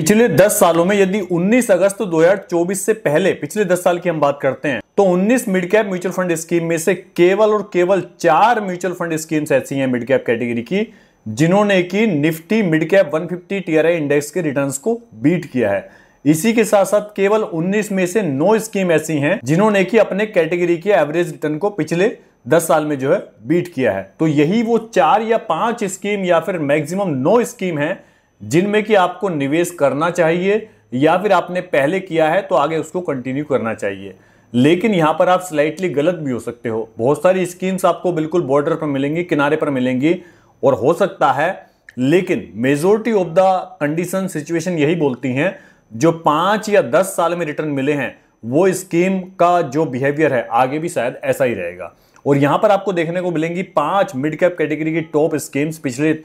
पिछले 10 सालों में यदि 19 अगस्त 2024 से पहले पिछले 10 साल की हम बात करते हैं तो 19 mid cap mutual fund scheme में से केवल और केवल चार म्यूचुअल फंड स्कीम्स ऐसी हैं मिड कैप कैटेगरी की जिन्होंने कि Nifty mid cap 150 TRI index के रिटर्न्स को बीट किया है इसी के साथ साथ केवल 19 में से नौ स्कीम ऐसी हैं जिन्होंने कि अपने कैटेगरी के एवरेज रिटर्न को पिछले 10 साल में जो है बीट किया है तो यही वो चार या पांच स्कीम या फिर मैक्सिमम नौ स्कीम है जिनमें कि आपको निवेश करना चाहिए या फिर आपने पहले किया है तो आगे उसको कंटिन्यू करना चाहिए लेकिन यहाँ पर आप स्लाइटली गलत भी हो सकते हो बहुत सारी स्कीम्स आपको बिल्कुल बॉर्डर पर मिलेंगी किनारे पर मिलेंगी और हो सकता है लेकिन majority of the condition situation यही बोलती हैं जो पाँच या दस साल में रिटर्न मिले हैं वो स्कीम का जो बिहेवियर है आगे भी शायद ऐसा ही रहेगा और यहां पर आपको देखने को मिलेंगी पांच मिड कैप कैटेगरी की टॉप स्कीम्स पिछले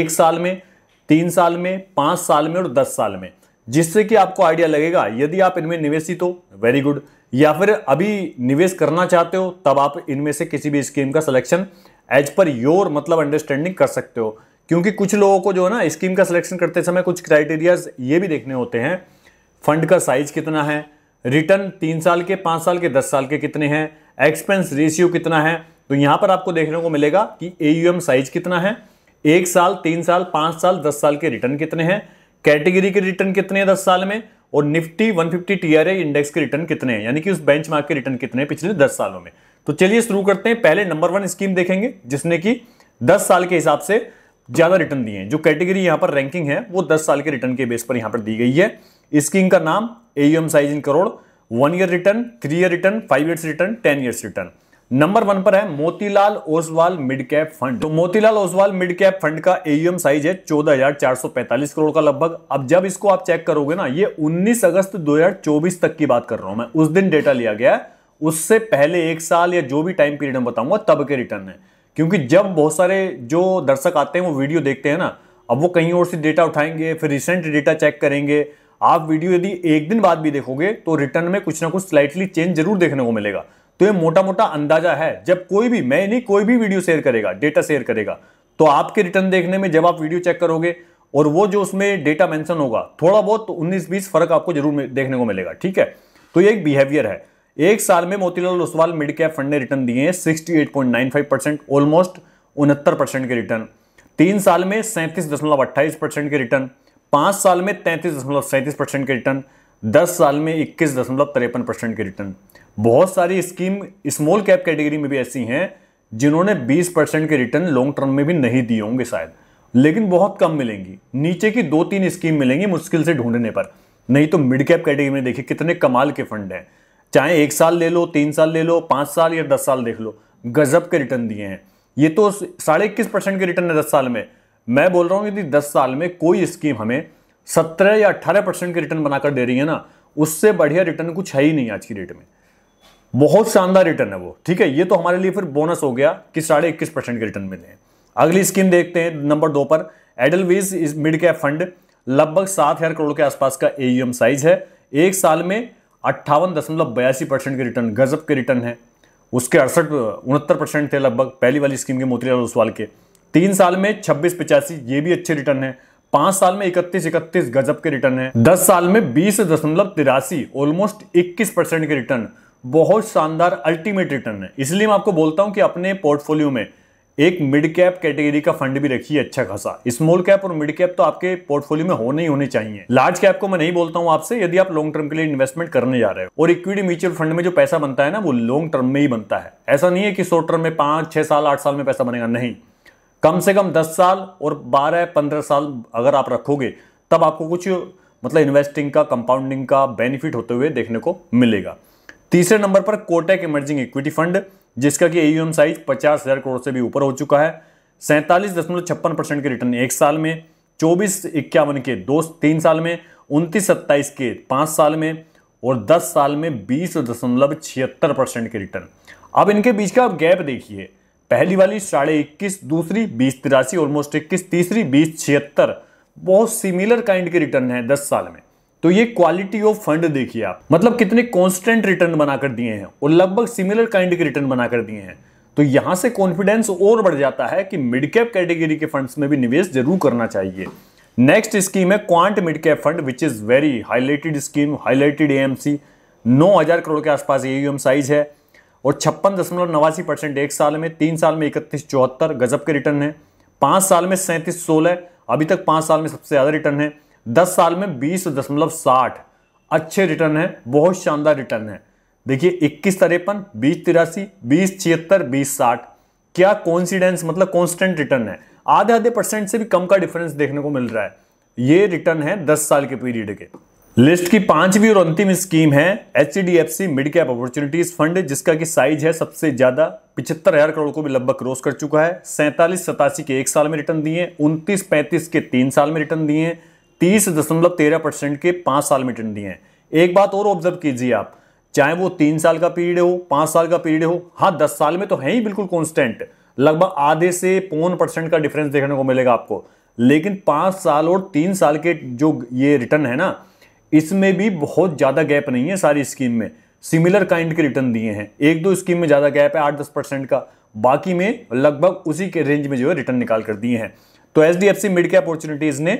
एक साल में तीन साल में पांच साल में और दस साल में जिससे कि आपको आइडिया लगेगा यदि आप इनमें निवेशित हो वेरी गुड या फिर अभी निवेश करना चाहते हो तब आप इनमें से किसी भी स्कीम का सिलेक्शन एज पर योर मतलब अंडरस्टैंडिंग कर सकते हो क्योंकि कुछ लोगों को जो है ना स्कीम का सिलेक्शन करते समय कुछ क्राइटेरियाज ये भी देखने होते हैं फंड का साइज कितना है रिटर्न तीन साल के पांच साल के दस साल के कितने हैं एक्सपेंस रेशियो कितना है तो यहां पर आपको देखने को मिलेगा कि ए साइज कितना है एक साल तीन साल पांच साल दस साल के रिटर्न कितने हैं कैटेगरी के रिटर्न कितने हैं दस साल में और निफ्टी 150 फिफ्टी टीआरए इंडेक्स के रिटर्न कितने हैं यानी कि उस बेंचमार्क के रिटर्न कितने हैं पिछले दस सालों में तो चलिए शुरू करते हैं पहले नंबर वन स्कीम देखेंगे जिसने कि दस साल के हिसाब से ज्यादा रिटर्न दिए हैं जो कैटेगरी यहां पर रैंकिंग है वो दस साल के रिटर्न के बेस पर यहां पर दी गई है स्कीम का नाम AUM size in crore one year return three year return five years return ten years return number one पर है Motilal Oswal mid cap fund तो Motilal Oswal mid cap fund का एयूएम साइज है 14,445 करोड़ का लगभग अब जब इसको आप चेक करोगे ना ये 19 अगस्त 2024 तक की बात कर रहा हूं मैं उस दिन डेटा लिया गया उससे पहले एक साल या जो भी टाइम पीरियड में बताऊंगा तब के रिटर्न है क्योंकि जब बहुत सारे जो दर्शक आते हैं वो वीडियो देखते हैं ना अब वो कहीं और से डेटा उठाएंगे फिर रिसेंट डेटा चेक करेंगे आप वीडियो यदि एक दिन बाद भी देखोगे तो रिटर्न में कुछ ना कुछ स्लाइटली चेंज जरूर देखने को मिलेगा तो ये मोटा मोटा अंदाजा है जब कोई भी मैं नहीं कोई भी वीडियो शेयर करेगा डेटा शेयर करेगा तो आपके रिटर्न देखने में जब आप वीडियो चेक करोगे और वो जो उसमें डेटा मेंशन होगा थोड़ा बहुत तो 19-20 फर्क आपको जरूर देखने को मिलेगा ठीक है तो ये एक बिहेवियर है एक साल में Motilal Oswal mid cap fund ने रिटर्न दिए हैं सिक्सटी परसेंट ऑलमोस्ट उनहत्तर परसेंट के रिटर्न तीन साल में सैंतीस दशमलव परसेंट के रिटर्न पांच साल में तैंतीस दशमलव सैंतीस परसेंट के रिटर्न दस साल में इक्कीस दशमलव तिरपन परसेंट के रिटर्न बहुत सारी स्कीम स्मॉल कैप कैटेगरी में भी ऐसी हैं जिन्होंने 20 परसेंट के रिटर्न लॉन्ग टर्म में भी नहीं दिए होंगे शायद लेकिन बहुत कम मिलेंगी नीचे की दो तीन स्कीम मिलेंगी मुश्किल से ढूंढने पर नहीं तो मिड कैप कैटेगरी में देखिए कितने कमाल के फंड हैं चाहे एक साल ले लो तीन साल ले लो पाँच साल या दस साल देख लो गजब के रिटर्न दिए हैं ये तो साढ़े इक्कीस परसेंट के रिटर्न है दस साल में मैं बोल रहा हूँ यदि दस साल में कोई स्कीम हमें सत्रह या अट्ठारह परसेंट के रिटर्न बनाकर दे रही है ना उससे बढ़िया रिटर्न कुछ है ही नहीं आज की डेट में बहुत शानदार रिटर्न है वो ठीक है ये तो हमारे लिए फिर बोनस हो गया कि साढ़े इक्कीस परसेंट के रिटर्न मिले अगली स्कीम देखते हैं नंबर दो पर Edelweiss is mid cap fund लगभग सात हजार करोड़ के आसपास का एयूएम साइज e है एक साल में अट्ठावन दशमलव बयासी परसेंट के रिटर्न गजब के रिटर्न है उसके अड़सठ उनहत्तर परसेंट थे लगभग पहली वाली स्कीम के मोतीलाल ओसवाल के तीन साल में छब्बीस पचासी ये भी अच्छे रिटर्न है पांच साल में इकतीस इकतीस गजब के रिटर्न है दस साल में बीस दशमलव तिरासी ऑलमोस्ट इक्कीस परसेंट के रिटर्न बहुत शानदार अल्टीमेट रिटर्न है इसलिए मैं आपको बोलता हूं कि अपने पोर्टफोलियो में एक मिड कैप कैटेगरी का फंड भी रखिए अच्छा खासा स्मॉल कैप और मिड कैप तो आपके पोर्टफोलियो में होने ही होने चाहिए लार्ज कैप को मैं नहीं बोलता हूं आपसे यदि आप लॉन्ग टर्म के लिए इन्वेस्टमेंट करने जा रहे हो और इक्विटी म्यूचुअल फंड में जो पैसा बनता है ना वो लॉन्ग टर्म में ही बनता है ऐसा नहीं है कि शॉर्ट टर्म में पांच छह साल आठ साल में पैसा बनेगा नहीं कम से कम 10 साल और 12-15 साल अगर आप रखोगे तब आपको कुछ मतलब इन्वेस्टिंग का कंपाउंडिंग का बेनिफिट होते हुए देखने को मिलेगा तीसरे नंबर पर कोटेक इमर्जिंग इक्विटी फंड जिसका कि एयूएम साइज पचास हजार करोड़ से भी ऊपर हो चुका है सैंतालीस दशमलव छप्पन परसेंट के रिटर्न एक साल में चौबीस इक्यावन के दो तीन साल में उनतीस सत्ताईस के पाँच साल में और दस साल में बीस दशमलव छिहत्तर परसेंट के रिटर्न अब इनके बीच का आप गैप देखिए पहली वाली साढ़े इक्कीस दूसरी बीस तिरासी ऑलमोस्ट इक्कीस तीसरी बीस छिहत्तर बहुत सिमिलर काइंड के रिटर्न है दस साल में तो ये क्वालिटी ऑफ फंड देखिए आप मतलब कितने कॉन्स्टेंट रिटर्न बनाकर दिए हैं और लगभग सिमिलर काइंड के रिटर्न बनाकर दिए हैं तो यहां से कॉन्फिडेंस और बढ़ जाता है कि मिड कैप कैटेगरी के फंड्स में भी निवेश जरूर करना चाहिए नेक्स्ट स्कीम है Quant mid cap fund which is very highlighted scheme highlighted AMC 9000 crore के आसपास एयूएम साइज है और छप्पन दशमलव नवासी परसेंट एक साल में तीन साल में इकतीस चौहत्तर गजब के रिटर्न है पाँच साल में सैंतीस सोलह अभी तक पाँच साल में सबसे ज़्यादा रिटर्न है दस साल में बीस दशमलव साठ अच्छे रिटर्न है बहुत शानदार रिटर्न है देखिए इक्कीस तिरपन बीस तिरासी बीस छिहत्तर बीस साठ क्या कॉन्सिडेंस मतलब कॉन्स्टेंट रिटर्न है आधे आधे परसेंट से भी कम का डिफरेंस देखने को मिल रहा है ये रिटर्न है दस साल के पीरियड के लिस्ट की पांचवी और अंतिम स्कीम है H D F C mid cap opportunities fund जिसका की साइज है सबसे ज्यादा पिछहत्तर हजार करोड़ को भी लगभग क्रॉस कर चुका है सैंतालीस सतासी के एक साल में रिटर्न दिए उनतीस पैंतीस के तीन साल में रिटर्न दिए तीस दशमलव तेरह परसेंट के पांच साल में रिटर्न दिए एक बात और ऑब्जर्व कीजिए आप चाहे वो तीन साल का पीरियड हो पांच साल का पीरियड हो हाँ दस साल में तो है ही बिल्कुल कॉन्स्टेंट लगभग आधे से पौन परसेंट का डिफरेंस देखने को मिलेगा आपको लेकिन पांच साल और तीन साल के जो ये रिटर्न है ना इसमें भी बहुत ज़्यादा गैप नहीं है सारी स्कीम में सिमिलर काइंड के रिटर्न दिए हैं एक दो स्कीम में ज़्यादा गैप है आठ दस परसेंट का बाकी में लगभग उसी के रेंज में जो है रिटर्न निकाल कर दिए हैं तो H D F C mid cap opportunities ने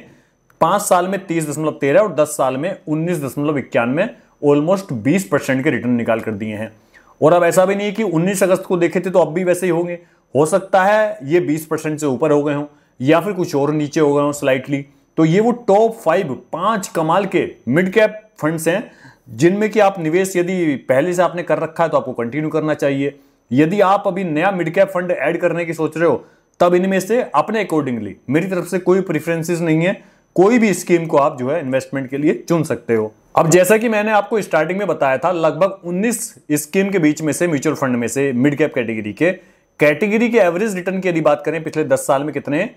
पाँच साल में तीस दशमलव तेरह और दस साल में उन्नीस दशमलव इक्यानवे ऑलमोस्ट बीस परसेंट के रिटर्न निकाल कर दिए हैं और अब ऐसा भी नहीं है कि उन्नीस अगस्त को देखे थे तो अब भी वैसे ही होंगे हो सकता है ये बीस परसेंट से ऊपर हो गए हों या फिर कुछ और नीचे हो गए हों स्लाइटली तो ये वो टॉप फाइव पांच कमाल के मिड कैप फंड्स हैं जिनमें कि आप निवेश यदि पहले से आपने कर रखा है तो आपको कंटिन्यू करना चाहिए यदि आप अभी नया मिड कैप फंड ऐड करने की सोच रहे हो तब इनमें से अपने अकॉर्डिंगली मेरी तरफ से कोई प्रिफरेंसेस नहीं है कोई भी स्कीम को आप जो है इन्वेस्टमेंट के लिए चुन सकते हो अब जैसा कि मैंने आपको स्टार्टिंग में बताया था लगभग 19 स्कीम के बीच में से म्यूचुअल फंड में से मिड कैप कैटेगरी के कैटेगरी के एवरेज रिटर्न की यदि बात करें पिछले 10 साल में कितने हैं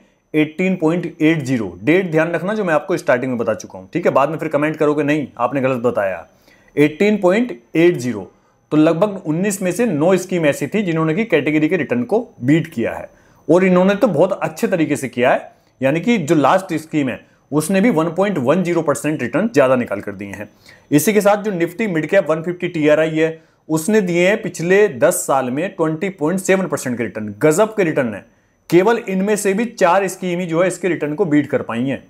18.80 डेट ध्यान रखना जो मैं आपको स्टार्टिंग में बता चुका हूँ ठीक है बाद में फिर कमेंट करोगे नहीं आपने गलत बताया 18.80 तो लगभग 19 में से नौ स्कीम ऐसी थी जिन्होंने की कैटेगरी के रिटर्न को बीट किया है और इन्होंने तो बहुत अच्छे तरीके से किया है यानी कि जो लास्ट स्कीम है उसने भी 1.10 परसेंट रिटर्न ज़्यादा निकाल कर दिए हैं इसी के साथ जो Nifty mid cap 150 fifty T है उसने दिए हैं पिछले 10 साल में 20.7 परसेंट के रिटर्न गजब के रिटर्न है केवल इनमें से भी चार स्कीम ही जो है इसके रिटर्न को बीट कर पाई हैं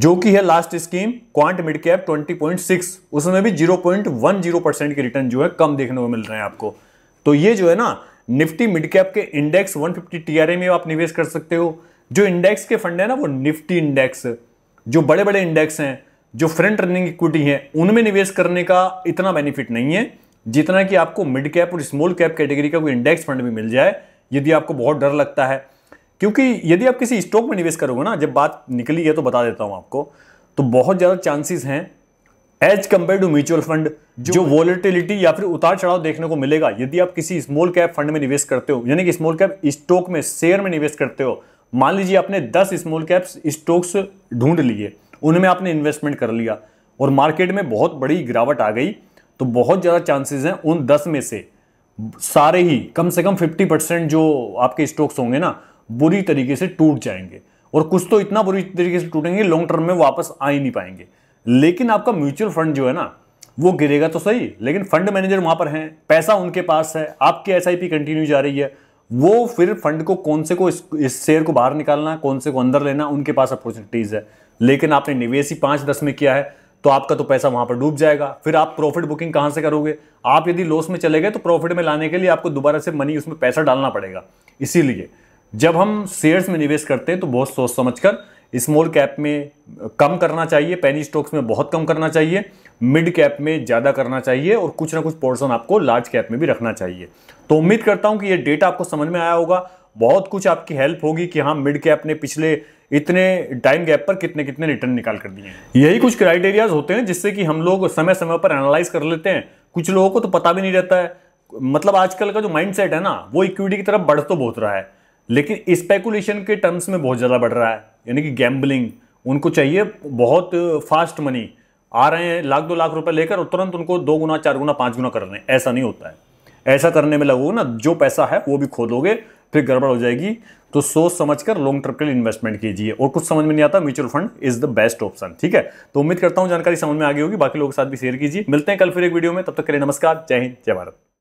जो कि है last scheme Quant mid cap 20.6 उसमें भी 0.10 परसेंट के रिटर्न जो है कम देखने को मिल रहे हैं आपको तो ये जो है ना निफ्टी मिड कैप के इंडेक्स 150 फिफ्टी टीआरए में आप निवेश कर सकते हो जो इंडेक्स के फंड है ना वो निफ्टी इंडेक्स जो बड़े बड़े इंडेक्स हैं जो फ्रंट रनिंग इक्विटी है उनमें निवेश करने का इतना बेनिफिट नहीं है जितना कि आपको मिड कैप और स्मॉल कैप कैटेगरी का कोई इंडेक्स फंड भी मिल जाए यदि आपको बहुत डर लगता है क्योंकि यदि आप किसी स्टॉक में निवेश करोगे ना जब बात निकली है तो बता देता हूं आपको तो बहुत ज़्यादा चांसेस हैं as compare to mutual fund जो वॉलिटिलिटी या फिर उतार चढ़ाव देखने को मिलेगा यदि आप किसी स्मॉल कैप फंड में निवेश करते हो यानी कि स्मॉल कैप स्टॉक में शेयर में निवेश करते हो मान लीजिए आपने 10 स्मॉल कैप स्टॉक्स ढूंढ लिए उनमें आपने इन्वेस्टमेंट कर लिया और मार्केट में बहुत बड़ी गिरावट आ गई तो बहुत ज़्यादा चांसेस हैं उन दस में से सारे ही कम से कम 50 परसेंट जो आपके स्टॉक्स होंगे ना बुरी तरीके से टूट जाएंगे और कुछ तो इतना बुरी तरीके से टूटेंगे लॉन्ग टर्म में वापस आ ही नहीं पाएंगे लेकिन आपका म्यूचुअल फंड जो है ना वो गिरेगा तो सही लेकिन फंड मैनेजर वहां पर हैं पैसा उनके पास है आपकी एस कंटिन्यू जा रही है वो फिर फंड को कौन से को इस, इस शेयर को बाहर निकालना कौन से को अंदर लेना उनके पास अपॉर्चुनिटीज है लेकिन आपने निवेश ही पांच दस में किया है तो आपका तो पैसा वहां पर डूब जाएगा फिर आप प्रॉफिट बुकिंग कहां से करोगे आप यदि लॉस में चले गए तो प्रॉफिट में लाने के लिए आपको दोबारा से मनी उसमें पैसा डालना पड़ेगा इसीलिए जब हम शेयर्स में निवेश करते हैं तो बहुत सोच समझ कर स्मॉल कैप में कम करना चाहिए पैनी स्टॉक्स में बहुत कम करना चाहिए मिड कैप में ज़्यादा करना चाहिए और कुछ ना कुछ पोर्शन आपको लार्ज कैप में भी रखना चाहिए तो उम्मीद करता हूँ कि ये डेटा आपको समझ में आया होगा बहुत कुछ आपकी हेल्प होगी कि हाँ मिड कैप ने पिछले इतने टाइम गैप पर कितने कितने रिटर्न निकाल कर दिए हैं यही कुछ क्राइटेरियाज होते हैं जिससे कि हम लोग समय समय पर एनालाइज कर लेते हैं कुछ लोगों को तो पता भी नहीं रहता है मतलब आजकल का जो माइंडसेट है ना वो इक्विटी की तरफ बढ़ तो बहुत रहा है लेकिन स्पेकुलेशन के टर्म्स में बहुत ज़्यादा बढ़ रहा है यानी कि गैम्बलिंग उनको चाहिए बहुत फास्ट मनी आ रहे हैं लाख दो लाख रुपए लेकर और तुरंत उनको दो गुना चार गुना पाँच गुना कर रहे हैं ऐसा नहीं होता है ऐसा करने में लगोगे ना जो पैसा है वो भी खोदोगे फिर गड़बड़ हो जाएगी तो सोच समझ कर लॉन्ग टर्म के लिए इन्वेस्टमेंट कीजिए और कुछ समझ में नहीं आता mutual fund is the best option ठीक है तो उम्मीद करता हूं जानकारी समझ में आ गई होगी बाकी लोगों के साथ भी शेयर कीजिए मिलते हैं कल फिर एक वीडियो में तब तक के लिए नमस्कार जय हिंद जय भारत